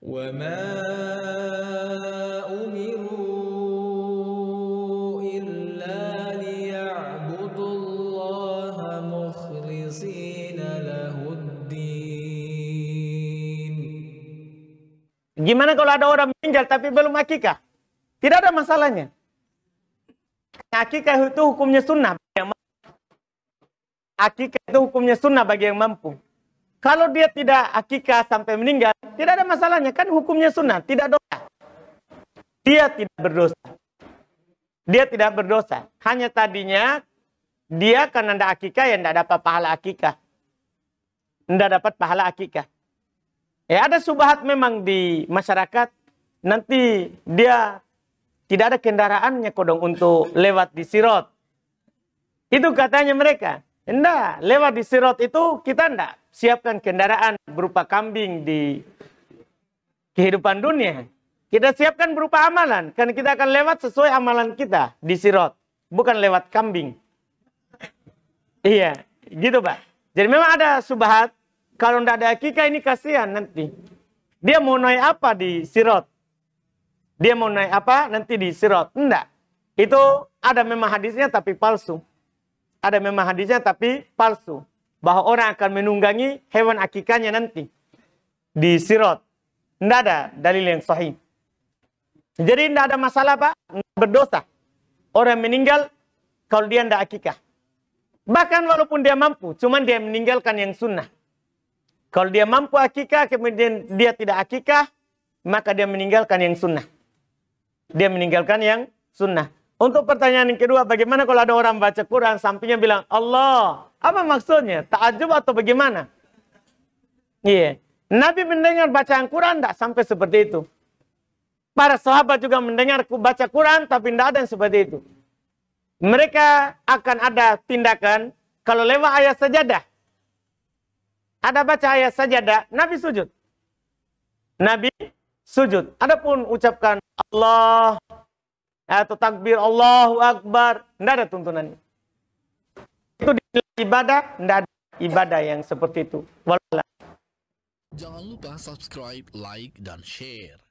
وما أمروا إلا ليعبدوا الله مخلصين له الدين Gimana kalau ada orang meninggal tapi belum akikah? Tidak ada masalahnya. Akikah itu hukumnya sunnah. Akikah itu hukumnya sunnah bagi yang mampu. Kalau dia tidak akikah sampai meninggal, tidak ada masalahnya. Kan hukumnya sunnah, tidak dosa. Dia tidak berdosa. Dia tidak berdosa. Hanya tadinya, dia karena tidak akikah, yang tidak dapat pahala akikah. Tidak dapat pahala akikah. Ya ada subahat memang di masyarakat. Nanti dia tidak ada kendaraannya kodong untuk lewat di sirot. Itu katanya mereka. Tidak, lewat di sirot itu kita tidak siapkan kendaraan berupa kambing di kehidupan dunia. Kita siapkan berupa amalan. Karena kita akan lewat sesuai amalan kita di sirot. Bukan lewat kambing. Iya, gitu Pak. Jadi memang ada subhat. Kalau tidak ada akikah ini kasihan nanti. Dia mau naik apa di sirot? Dia mau naik apa nanti di sirot? Tidak. Itu ada memang hadisnya tapi palsu. Ada memang hadisnya tapi palsu bahwa orang akan menunggangi hewan akikahnya nanti di sirot. Tidak ada dalil yang sahih. Jadi tidak ada masalah Pak, berdosa. Orang meninggal kalau dia tidak akikah. Bahkan walaupun dia mampu, cuman dia meninggalkan yang sunnah. Kalau dia mampu akikah, kemudian dia tidak akikah, maka dia meninggalkan yang sunnah. Dia meninggalkan yang sunnah. Untuk pertanyaan yang kedua, bagaimana kalau ada orang baca Quran sampingnya bilang, Allah, apa maksudnya? Takjub atau bagaimana? Iya. Yeah. Nabi mendengar bacaan Quran tidak sampai seperti itu. Para sahabat juga mendengar baca Quran, tapi tidak ada yang seperti itu. Mereka akan ada tindakan, kalau lewat ayat sajadah, ada baca ayat sajadah, Nabi sujud. Nabi sujud. Adapun ucapkan Allah Eh, atau takbir Allahu Akbar, tidak ada tuntunannya. Itu di ibadah, tidak ada ibadah yang seperti itu. Walau Jangan lupa subscribe, like, dan share.